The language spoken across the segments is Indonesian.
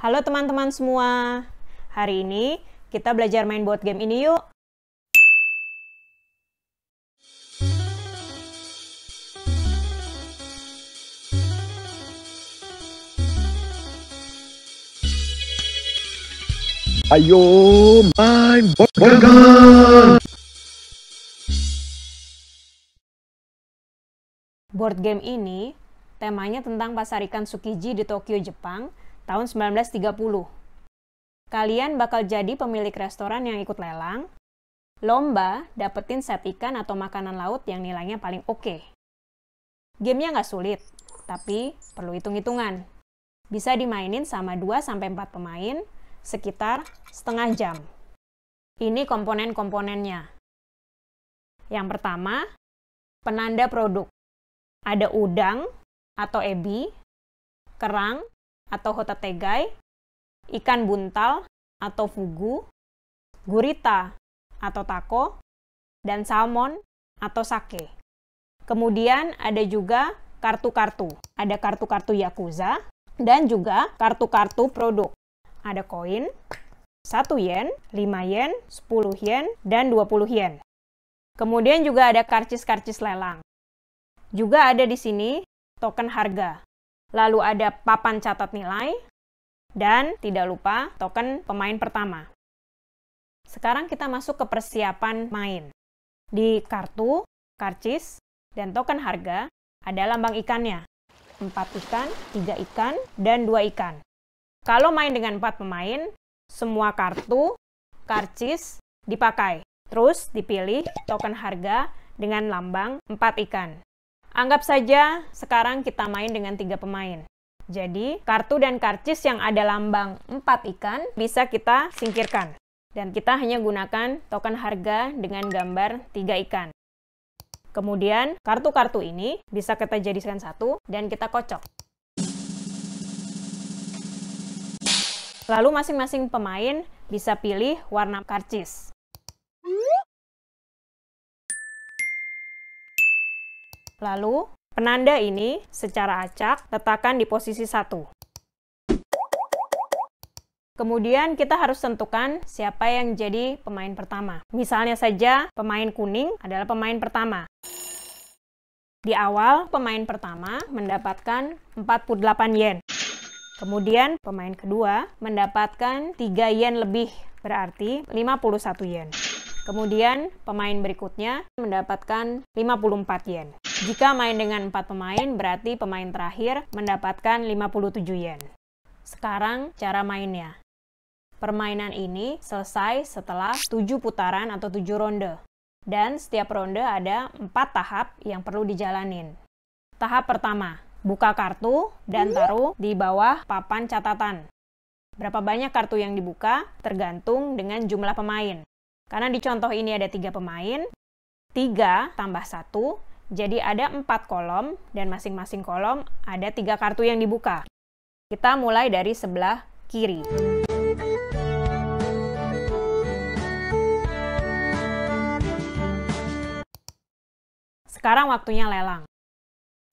Halo teman-teman semua. Hari ini kita belajar main board game ini yuk. Ayo main board game. Board game ini temanya tentang pasar ikan Tsukiji di Tokyo, Jepang tahun 1930. Kalian bakal jadi pemilik restoran yang ikut lelang. Lomba dapetin set ikan atau makanan laut yang nilainya paling oke. Okay. Gamenya nggak sulit, tapi perlu hitung-hitungan. Bisa dimainin sama 2-4 pemain sekitar setengah jam. Ini komponen-komponennya. Yang pertama, penanda produk. Ada udang atau ebi, kerang atau hotategai, ikan buntal atau fugu, gurita atau tako, dan salmon atau sake. Kemudian ada juga kartu-kartu. Ada kartu-kartu Yakuza dan juga kartu-kartu produk. Ada koin, 1 yen, 5 yen, 10 yen, dan 20 yen. Kemudian juga ada karcis-karcis lelang. Juga ada di sini token harga lalu ada papan catat nilai, dan tidak lupa token pemain pertama. Sekarang kita masuk ke persiapan main. Di kartu, karcis, dan token harga ada lambang ikannya. 4 ikan, 3 ikan, dan 2 ikan. Kalau main dengan 4 pemain, semua kartu, karcis dipakai. Terus dipilih token harga dengan lambang 4 ikan. Anggap saja sekarang kita main dengan tiga pemain. Jadi, kartu dan karcis yang ada lambang empat ikan bisa kita singkirkan. Dan kita hanya gunakan token harga dengan gambar tiga ikan. Kemudian, kartu-kartu ini bisa kita jadikan satu dan kita kocok. Lalu masing-masing pemain bisa pilih warna karcis. Lalu, penanda ini secara acak letakkan di posisi satu. Kemudian kita harus tentukan siapa yang jadi pemain pertama. Misalnya saja pemain kuning adalah pemain pertama. Di awal, pemain pertama mendapatkan 48 yen. Kemudian pemain kedua mendapatkan 3 yen lebih, berarti 51 yen. Kemudian pemain berikutnya mendapatkan 54 yen. Jika main dengan 4 pemain, berarti pemain terakhir mendapatkan 57 yen. Sekarang cara mainnya. Permainan ini selesai setelah 7 putaran atau 7 ronde. Dan setiap ronde ada 4 tahap yang perlu dijalanin. Tahap pertama, buka kartu dan taruh di bawah papan catatan. Berapa banyak kartu yang dibuka tergantung dengan jumlah pemain. Karena di contoh ini ada tiga pemain, tiga tambah satu, jadi ada empat kolom, dan masing-masing kolom ada tiga kartu yang dibuka. Kita mulai dari sebelah kiri. Sekarang waktunya lelang.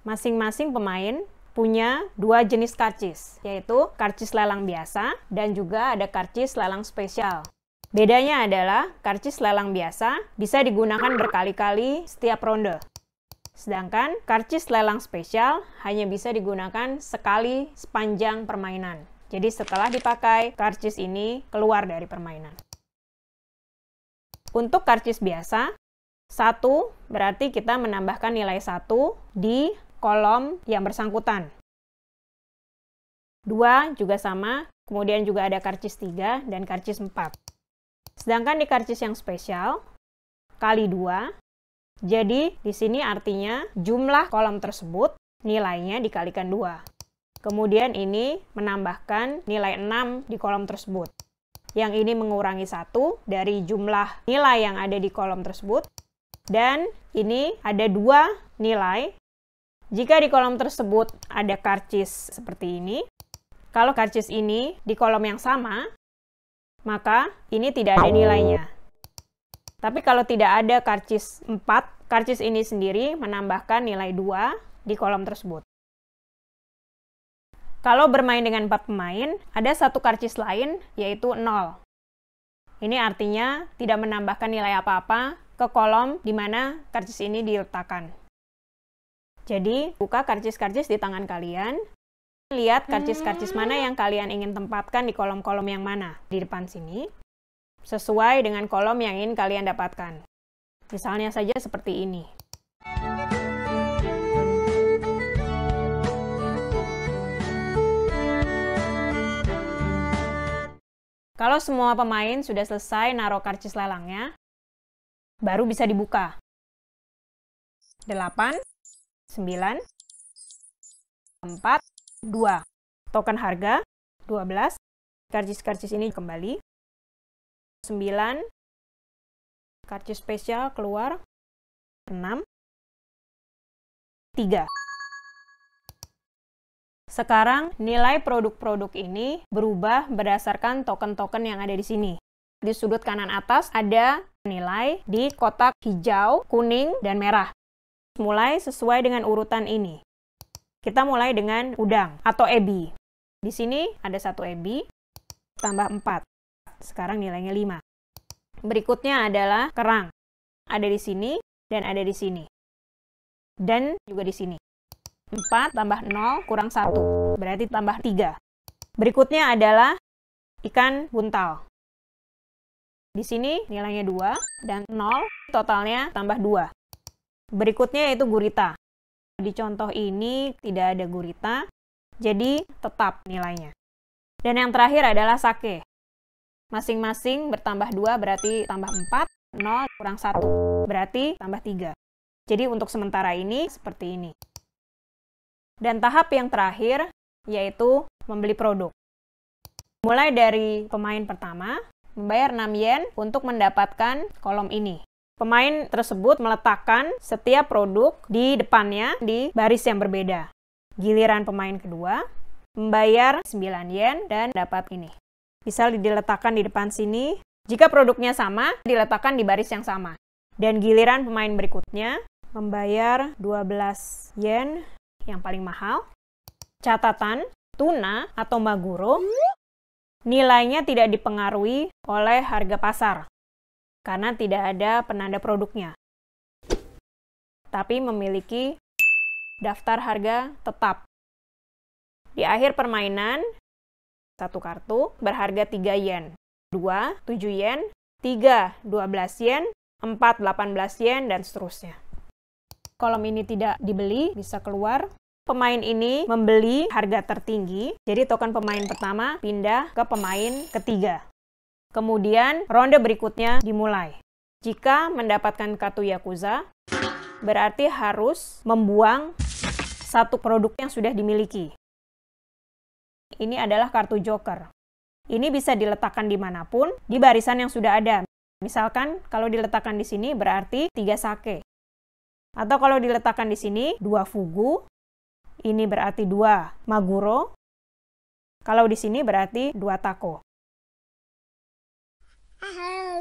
Masing-masing pemain punya dua jenis karcis, yaitu karcis lelang biasa dan juga ada karcis lelang spesial. Bedanya adalah karcis lelang biasa bisa digunakan berkali-kali setiap ronde. Sedangkan karcis lelang spesial hanya bisa digunakan sekali sepanjang permainan. Jadi setelah dipakai, karcis ini keluar dari permainan. Untuk karcis biasa, 1 berarti kita menambahkan nilai 1 di kolom yang bersangkutan. Dua juga sama, kemudian juga ada karcis tiga dan karcis empat. Sedangkan di karcis yang spesial, kali dua jadi di sini artinya jumlah kolom tersebut nilainya dikalikan dua Kemudian ini menambahkan nilai 6 di kolom tersebut. Yang ini mengurangi satu dari jumlah nilai yang ada di kolom tersebut. Dan ini ada dua nilai. Jika di kolom tersebut ada karcis seperti ini, kalau karcis ini di kolom yang sama, maka ini tidak ada nilainya. Tapi kalau tidak ada karcis 4, karcis ini sendiri menambahkan nilai 2 di kolom tersebut. Kalau bermain dengan 4 pemain, ada satu karcis lain yaitu 0. Ini artinya tidak menambahkan nilai apa-apa ke kolom di mana karcis ini diletakkan. Jadi, buka karcis-karcis di tangan kalian Lihat karcis-karcis mana hmm. yang kalian ingin tempatkan di kolom-kolom yang mana. Di depan sini, sesuai dengan kolom yang ingin kalian dapatkan. Misalnya saja seperti ini. Kalau semua pemain sudah selesai naruh karcis lelangnya, baru bisa dibuka. 8, 9, 4, 2. Token harga 12. Karcis-karcis ini kembali. 9. Karcis spesial keluar. 6. 3. Sekarang nilai produk-produk ini berubah berdasarkan token-token yang ada di sini. Di sudut kanan atas ada nilai di kotak hijau, kuning, dan merah. Mulai sesuai dengan urutan ini. Kita mulai dengan udang atau ebi. Di sini ada satu ebi, tambah 4. Sekarang nilainya 5. Berikutnya adalah kerang. Ada di sini dan ada di sini. Dan juga di sini. 4 tambah 0 kurang 1, berarti tambah 3. Berikutnya adalah ikan buntal. Di sini nilainya 2 dan 0, totalnya tambah 2. Berikutnya yaitu gurita. Di contoh ini tidak ada gurita, jadi tetap nilainya. Dan yang terakhir adalah sake. Masing-masing bertambah 2 berarti tambah 4, 0 kurang 1 berarti tambah 3. Jadi untuk sementara ini seperti ini. Dan tahap yang terakhir yaitu membeli produk. Mulai dari pemain pertama, membayar 6 yen untuk mendapatkan kolom ini. Pemain tersebut meletakkan setiap produk di depannya di baris yang berbeda. Giliran pemain kedua membayar 9 yen dan dapat ini. Bisa diletakkan di depan sini. Jika produknya sama, diletakkan di baris yang sama. Dan giliran pemain berikutnya membayar 12 yen yang paling mahal. Catatan, tuna atau maguro nilainya tidak dipengaruhi oleh harga pasar karena tidak ada penanda produknya, tapi memiliki daftar harga tetap. Di akhir permainan, satu kartu berharga 3 yen, 2, 7 yen, 3, 12 yen, 4, 18 yen, dan seterusnya. Kolom ini tidak dibeli, bisa keluar. Pemain ini membeli harga tertinggi, jadi token pemain pertama pindah ke pemain ketiga. Kemudian ronde berikutnya dimulai. Jika mendapatkan kartu Yakuza, berarti harus membuang satu produk yang sudah dimiliki. Ini adalah kartu joker. Ini bisa diletakkan di dimanapun di barisan yang sudah ada. Misalkan kalau diletakkan di sini berarti 3 sake. Atau kalau diletakkan di sini 2 fugu, ini berarti 2 maguro. Kalau di sini berarti 2 tako.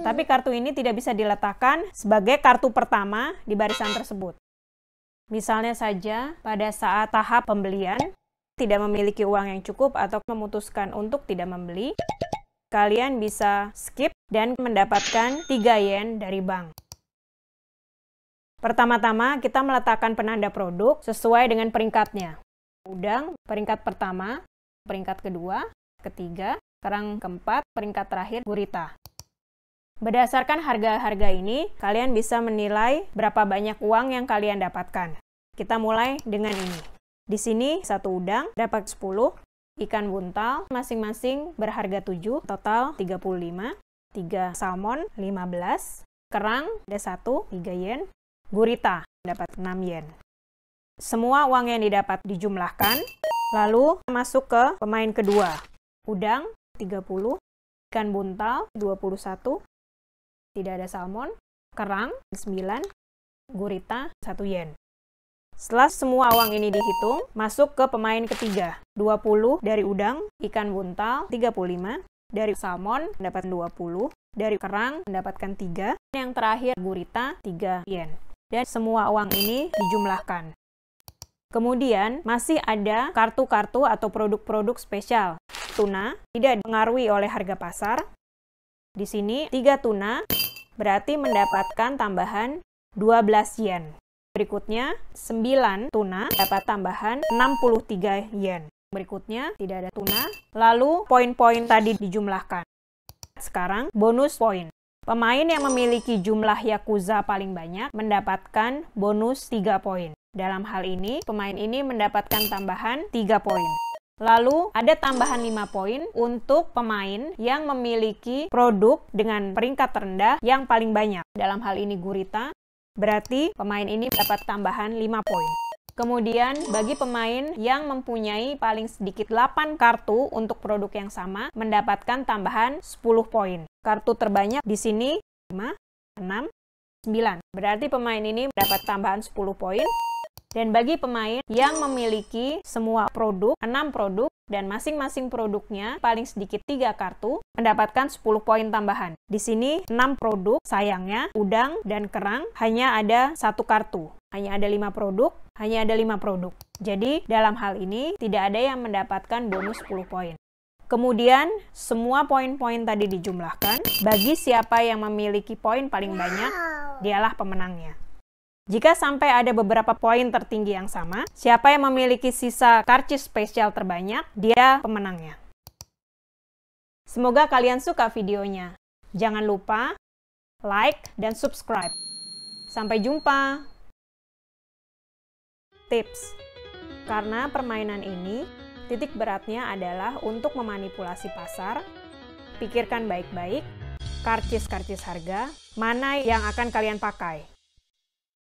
Tapi kartu ini tidak bisa diletakkan sebagai kartu pertama di barisan tersebut. Misalnya saja pada saat tahap pembelian tidak memiliki uang yang cukup atau memutuskan untuk tidak membeli, kalian bisa skip dan mendapatkan 3 yen dari bank. Pertama-tama, kita meletakkan penanda produk sesuai dengan peringkatnya. Udang, peringkat pertama, peringkat kedua, ketiga, kerang keempat, peringkat terakhir, gurita. Berdasarkan harga-harga ini, kalian bisa menilai berapa banyak uang yang kalian dapatkan. Kita mulai dengan ini. Di sini satu udang dapat 10, ikan buntal masing-masing berharga 7, total 35, 3 salmon 15, kerang ada 1, 3 yen, gurita dapat 6 yen. Semua uang yang didapat dijumlahkan, lalu masuk ke pemain kedua. Udang 30, ikan buntal 21, tidak ada salmon, kerang 9, gurita 1 yen. Setelah semua awang ini dihitung, masuk ke pemain ketiga. 20 dari udang, ikan buntal 35, dari salmon dapat 20, dari kerang mendapatkan 3, yang terakhir gurita 3 yen. Dan semua uang ini dijumlahkan. Kemudian masih ada kartu-kartu atau produk-produk spesial. Tuna tidak dipengaruhi oleh harga pasar. Di sini 3 tuna berarti mendapatkan tambahan 12 yen. Berikutnya, 9 tuna dapat tambahan 63 yen. Berikutnya, tidak ada tuna. Lalu, poin-poin tadi dijumlahkan. Sekarang, bonus poin. Pemain yang memiliki jumlah Yakuza paling banyak mendapatkan bonus 3 poin. Dalam hal ini, pemain ini mendapatkan tambahan 3 poin. Lalu ada tambahan 5 poin untuk pemain yang memiliki produk dengan peringkat terendah yang paling banyak. Dalam hal ini Gurita, berarti pemain ini dapat tambahan 5 poin. Kemudian bagi pemain yang mempunyai paling sedikit 8 kartu untuk produk yang sama mendapatkan tambahan 10 poin. Kartu terbanyak di sini 5, 6, 9. Berarti pemain ini mendapat tambahan 10 poin. Dan bagi pemain yang memiliki semua produk, 6 produk, dan masing-masing produknya paling sedikit tiga kartu, mendapatkan 10 poin tambahan. Di sini 6 produk, sayangnya udang dan kerang hanya ada satu kartu. Hanya ada lima produk, hanya ada lima produk. Jadi dalam hal ini tidak ada yang mendapatkan bonus 10 poin. Kemudian, semua poin-poin tadi dijumlahkan. Bagi siapa yang memiliki poin paling banyak, dialah pemenangnya. Jika sampai ada beberapa poin tertinggi yang sama, siapa yang memiliki sisa karcis spesial terbanyak, dia pemenangnya. Semoga kalian suka videonya. Jangan lupa like dan subscribe. Sampai jumpa. Tips. Karena permainan ini, titik beratnya adalah untuk memanipulasi pasar, pikirkan baik-baik, karcis-karcis harga, mana yang akan kalian pakai.